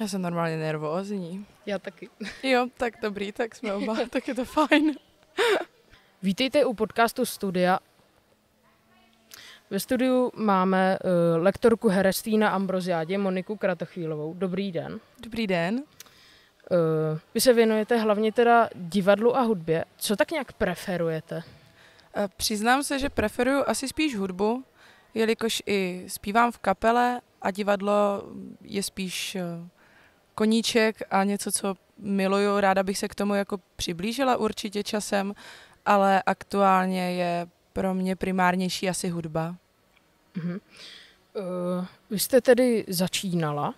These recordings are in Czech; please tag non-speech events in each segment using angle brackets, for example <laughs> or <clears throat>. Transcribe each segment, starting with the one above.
Já jsem normálně nervózní. Já taky. Jo, tak dobrý, tak jsme oba, <laughs> tak je to fajn. Vítejte u podcastu Studia. Ve studiu máme uh, lektorku Herestína Ambroziádě Moniku Kratochvílovou. Dobrý den. Dobrý den. Uh, vy se věnujete hlavně teda divadlu a hudbě. Co tak nějak preferujete? Uh, přiznám se, že preferuju asi spíš hudbu, jelikož i zpívám v kapele a divadlo je spíš uh, koníček a něco, co miluju. Ráda bych se k tomu jako přiblížila určitě časem, ale aktuálně je pro mě primárnější asi hudba. Mm-hmm. Uh, vy jste tedy začínala,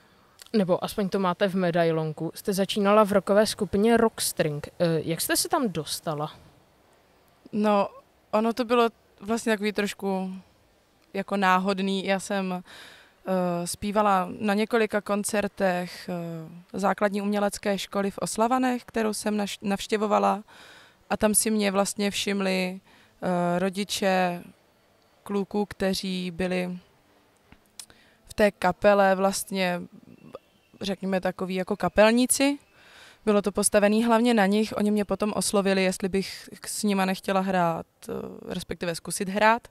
nebo aspoň to máte v medailonku, jste začínala v rokové skupině Rockstring. Uh, jak jste se tam dostala? No, ono to bylo vlastně takový trošku jako náhodný. Já jsem uh, Eh, zpívala na několika koncertech eh, základní umělecké školy v Oslavanech, kterou jsem navštěvovala a tam si mě vlastně všimli eh, rodiče kluků, kteří byli v té kapele vlastně, řekněme, takový jako kapelníci. Bylo to postavené hlavně na nich, oni mě potom oslovili, jestli bych s nima nechtěla hrát, respektive zkusit hrát,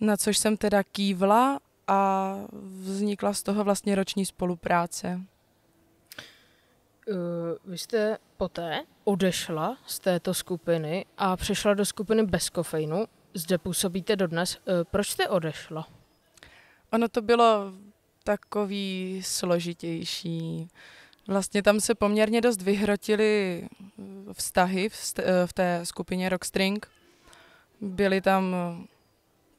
na což jsem teda kývla a vznikla z toho vlastně roční spolupráce. Eh, vy jste poté odešla z této skupiny a přešla do skupiny bez kofeinu. Zde působíte dodnes. Eh, proč jste odešla? Ono to bylo takový složitější. Vlastně tam se poměrně dost vyhrotily vztahy v, eh, té skupině Rockstring. Byly tam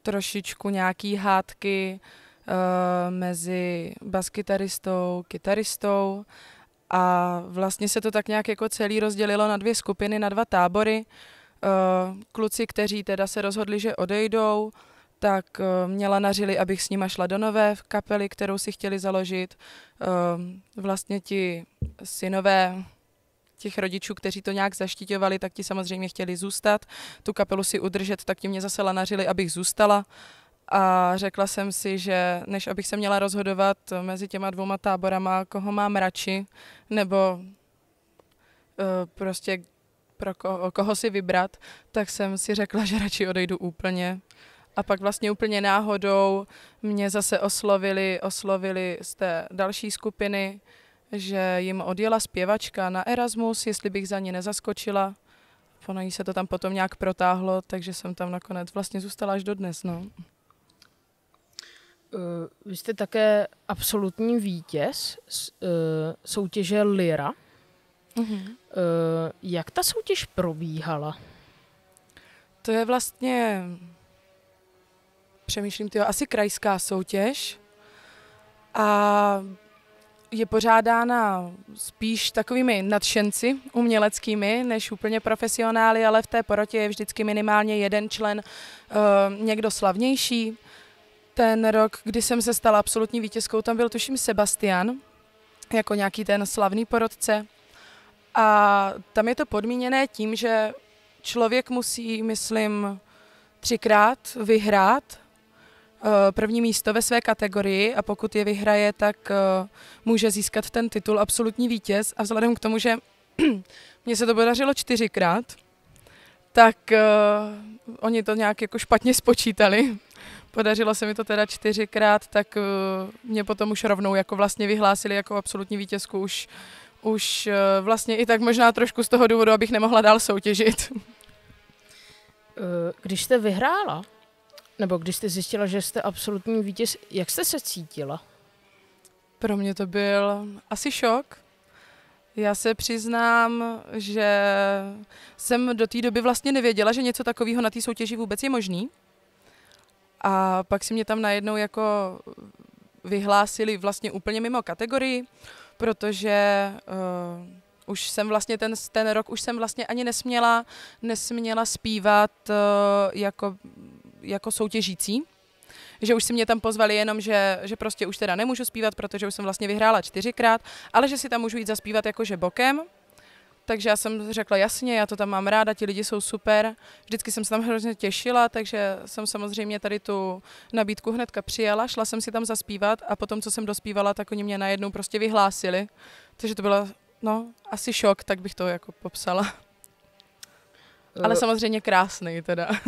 trošičku nějaký hádky uh, mezi baskytaristou, kytaristou a vlastně se to tak nějak jako celý rozdělilo na dvě skupiny, na dva tábory. Uh, kluci, kteří teda se rozhodli, že odejdou, tak uh, mě lanařili, abych s nima šla do nové kapely, kterou si chtěli založit. Uh, vlastně ti synové těch rodičů, kteří to nějak zaštiťovali, tak ti samozřejmě chtěli zůstat, tu kapelu si udržet, tak ti mě zase lanařili, abych zůstala. A řekla jsem si, že než abych se měla rozhodovat mezi těma dvouma táborama, koho mám radši, nebo eh, prostě pro koho, koho si vybrat, tak jsem si řekla, že radši odejdu úplně. A pak vlastně úplně náhodou mě zase oslovili, oslovili z té další skupiny, že jim odjela zpěvačka na Erasmus, jestli bych za ní nezaskočila. Ono jí se to tam potom nějak protáhlo, takže jsem tam nakonec vlastně zůstala až dnes. No. Eh, vy jste také absolutní vítěz z, uh, eh, soutěže Lira. Uh-huh. Mhm. Eh, uh, jak ta soutěž probíhala? To je vlastně, přemýšlím, tyjo, asi krajská soutěž. A je pořádána spíš takovými nadšenci uměleckými, než úplně profesionály, ale v té porotě je vždycky minimálně jeden člen, eh, někdo slavnější. Ten rok, kdy jsem se stala absolutní vítězkou, tam byl tuším Sebastian, jako nějaký ten slavný porodce. A tam je to podmíněné tím, že člověk musí, myslím, třikrát vyhrát Eh, první místo ve své kategorii a pokud je vyhraje, tak eh, může získat ten titul absolutní vítěz. A vzhledem k tomu, že <clears throat> mně se to podařilo čtyřikrát, tak uh, oni to nějak jako špatně spočítali. <laughs> Podařilo se mi to teda čtyřikrát, tak uh, mě potom už rovnou jako vlastně vyhlásili jako absolutní vítězku už, už uh, vlastně i tak možná trošku z toho důvodu, abych nemohla dál soutěžit. <laughs> Když jste vyhrála, nebo když jste zjistila, že jste absolutní vítěz, jak jste se cítila? Pro mě to byl asi šok. Já se přiznám, že jsem do té doby vlastně nevěděla, že něco takového na té soutěži vůbec je možný. A pak si mě tam najednou jako vyhlásili vlastně úplně mimo kategorii, protože uh, už jsem vlastně ten, ten rok už jsem vlastně ani nesměla, nesměla zpívat uh, jako jako soutěžící, že už si mě tam pozvali jenom, že, že prostě už teda nemůžu zpívat, protože už jsem vlastně vyhrála čtyřikrát, ale že si tam můžu jít zaspívat jakože bokem, takže já jsem řekla jasně, já to tam mám ráda, ti lidi jsou super. Vždycky jsem se tam hrozně těšila, takže jsem samozřejmě tady tu nabídku hnedka přijala, šla jsem si tam zaspívat a potom, co jsem dospívala, tak oni mě najednou prostě vyhlásili. Takže to bylo no, asi šok, tak bych to jako popsala. Eh, ale samozřejmě krásný teda. <laughs>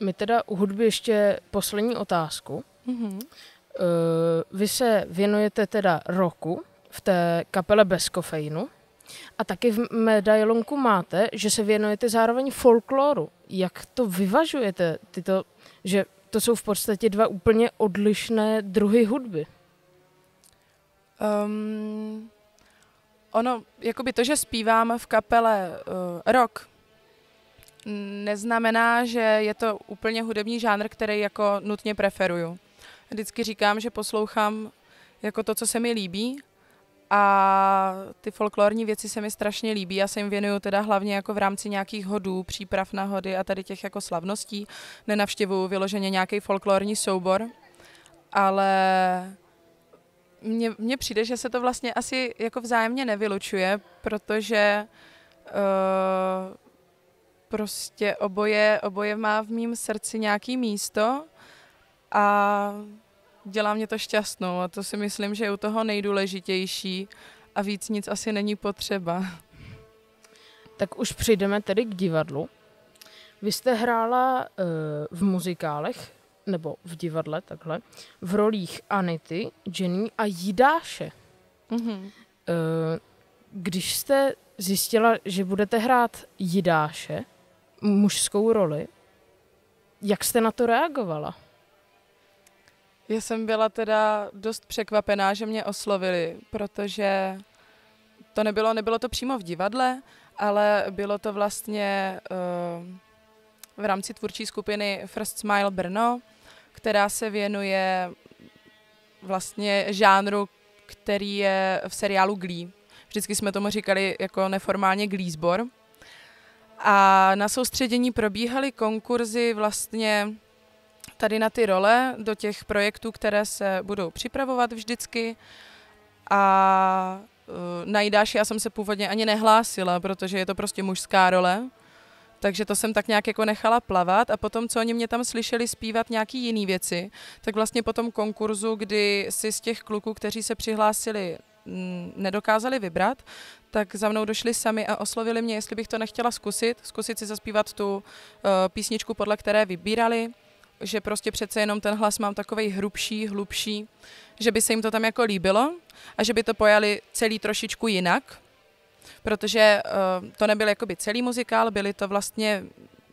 my teda u hudby ještě poslední otázku. Mm-hmm. Eh, vy se věnujete teda roku v té kapele bez kofeinu a taky v medailonku máte, že se věnujete zároveň folkloru. Jak to vyvažujete, tyto, že to jsou v podstatě dva úplně odlišné druhy hudby? Um, ono, jakoby to, že zpívám v kapele uh, eh, rock, neznamená, že je to úplně hudební žánr, který jako nutně preferuju. Vždycky říkám, že poslouchám jako to, co se mi líbí a ty folklorní věci se mi strašně líbí. Já se jim věnuju teda hlavně jako v rámci nějakých hodů, příprav na hody a tady těch jako slavností. Nenavštěvuju vyloženě nějaký folklorní soubor, ale mně, mně přijde, že se to vlastně asi jako vzájemně nevylučuje, protože uh, prostě oboje, oboje má v mém srdci nějaký místo a dělá mě to šťastnou a to si myslím, že je u toho nejdůležitější a víc nic asi není potřeba. Tak už přijdeme tedy k divadlu. Vy jste hrála e, v muzikálech, nebo v divadle takhle, v rolích Anity, Jenny a Jidáše. Mm-hmm. E, když jste zjistila, že budete hrát Jidáše, mužskou roli. Jak jste na to reagovala? Já jsem byla teda dost překvapená, že mě oslovili, protože to nebylo, nebylo to přímo v divadle, ale bylo to vlastně uh, v rámci tvůrčí skupiny First Smile Brno, která se věnuje vlastně žánru, který je v seriálu Glee. Vždycky jsme tomu říkali jako neformálně Glee sbor. A na soustředění probíhaly konkurzy vlastně tady na ty role do těch projektů, které se budou připravovat vždycky. A na eh, najdáš, já jsem se původně ani nehlásila, protože je to prostě mužská role. Takže to jsem tak nějak jako nechala plavat a potom, co oni mě tam slyšeli zpívat nějaký jiný věci, tak vlastně po tom konkurzu, kdy si z těch kluků, kteří se přihlásili Mm, nedokázali vybrat, tak za mnou došli sami a oslovili mě, jestli bych to nechtěla zkusit, zkusit si zaspívat tu uh, písničku, podle které vybírali, že prostě přece jenom ten hlas mám takový hrubší, hlubší, že by se jim to tam jako líbilo a že by to pojali celý trošičku jinak, protože uh, to nebyl jakoby celý muzikál, byly to vlastně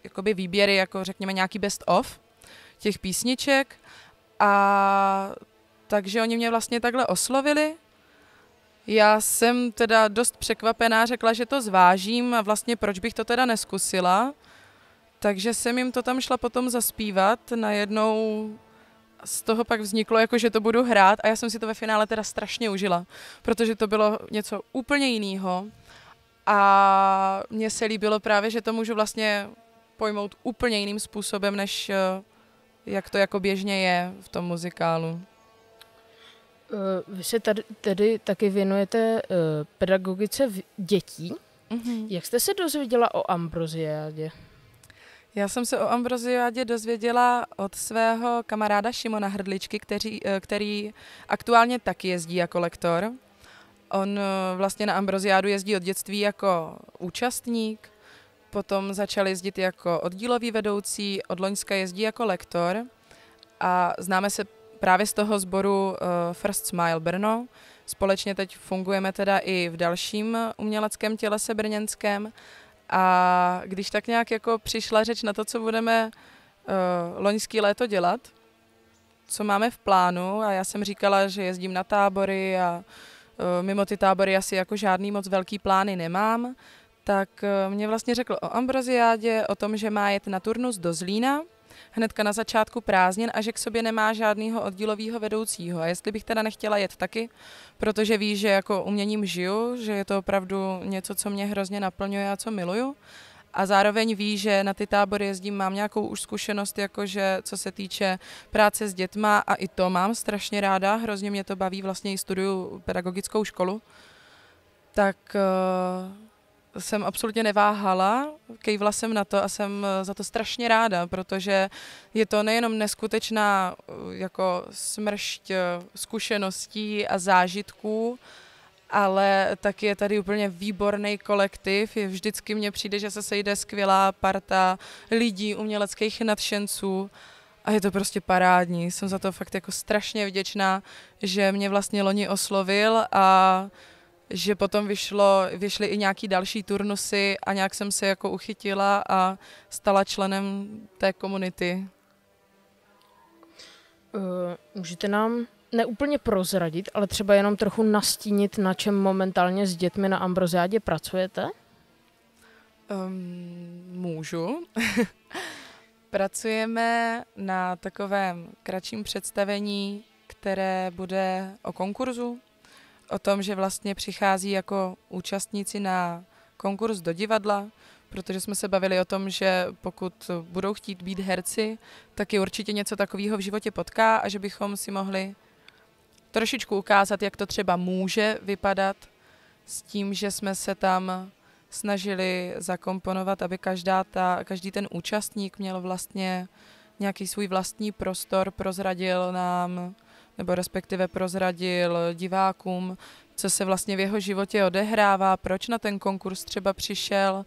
jakoby výběry, jako řekněme nějaký best of těch písniček a takže oni mě vlastně takhle oslovili já jsem teda dost překvapená, řekla, že to zvážím a vlastně proč bych to teda neskusila. Takže jsem jim to tam šla potom zaspívat, najednou z toho pak vzniklo, jako že to budu hrát a já jsem si to ve finále teda strašně užila, protože to bylo něco úplně jiného a mně se líbilo právě, že to můžu vlastně pojmout úplně jiným způsobem, než eh, jak to jako běžně je v tom muzikálu. Eh, vy se tady, tedy taky věnujete eh, pedagogice dětí. Mm-hmm. Jak jste se dozvěděla o ambroziádě? Já jsem se o ambroziádě dozvěděla od svého kamaráda Šimona Hrdličky, který, eh, který aktuálně taky jezdí jako lektor. On vlastně na ambroziádu jezdí od dětství jako účastník, potom začal jezdit jako oddílový vedoucí, od Loňska jezdí jako lektor a známe se právě z toho sboru uh, First Smile Brno. Společně teď fungujeme teda i v dalším uměleckém tělese brněnském. A když tak nějak jako přišla řeč na to, co budeme uh, loňský léto dělat, co máme v plánu, a já jsem říkala, že jezdím na tábory a uh, mimo ty tábory asi jako žádný moc velký plány nemám, tak uh, mě vlastně řekl o Ambroziádě, o tom, že má jet na turnus do Zlína, hnedka na začátku prázdnin a že k sobě nemá žádného oddílového vedoucího. A jestli bych teda nechtěla jet taky, protože ví, že jako uměním žiju, že je to opravdu něco, co mě hrozně naplňuje a co miluju. A zároveň ví, že na ty tábory jezdím, mám nějakou už zkušenost, jakože co se týče práce s dětma a i to mám strašně ráda, hrozně mě to baví, vlastně i studuju pedagogickou školu. Tak uh jsem absolutně neváhala, kejvla jsem na to a jsem eh, za to strašně ráda, protože je to nejenom neskutečná eh, jako smršť eh, zkušeností a zážitků, ale taky je tady úplně výborný kolektiv. Je vždycky mně přijde, že se sejde skvělá parta lidí, uměleckých nadšenců a je to prostě parádní. Jsem za to fakt jako strašně vděčná, že mě vlastně loni oslovil a že potom vyšlo, vyšly i nějaký další turnusy a nějak jsem se jako uchytila a stala členem té komunity. Uh, můžete nám neúplně prozradit, ale třeba jenom trochu nastínit, na čem momentálně s dětmi na Ambroziádě pracujete? Um, můžu. <laughs> Pracujeme na takovém kratším představení, které bude o konkurzu, o tom, že vlastně přichází jako účastníci na konkurs do divadla, protože jsme se bavili o tom, že pokud budou chtít být herci, tak je určitě něco takového v životě potká a že bychom si mohli trošičku ukázat, jak to třeba může vypadat s tím, že jsme se tam snažili zakomponovat, aby každá ta, každý ten účastník měl vlastně nějaký svůj vlastní prostor, prozradil nám nebo respektive prozradil divákům, co se vlastně v jeho životě odehrává, proč na ten konkurs třeba přišel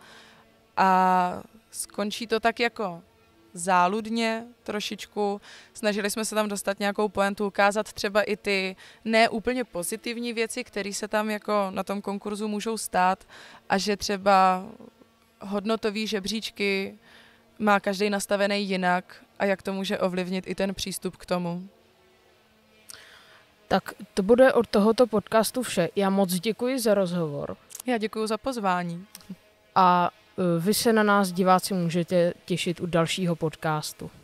a skončí to tak jako záludně trošičku. Snažili jsme se tam dostat nějakou poentu, ukázat třeba i ty neúplně pozitivní věci, které se tam jako na tom konkurzu můžou stát a že třeba hodnotový žebříčky má každý nastavený jinak a jak to může ovlivnit i ten přístup k tomu. Tak to bude od tohoto podcastu vše. Já moc děkuji za rozhovor. Já děkuji za pozvání. A e, vy se na nás, diváci, můžete těšit u dalšího podcastu.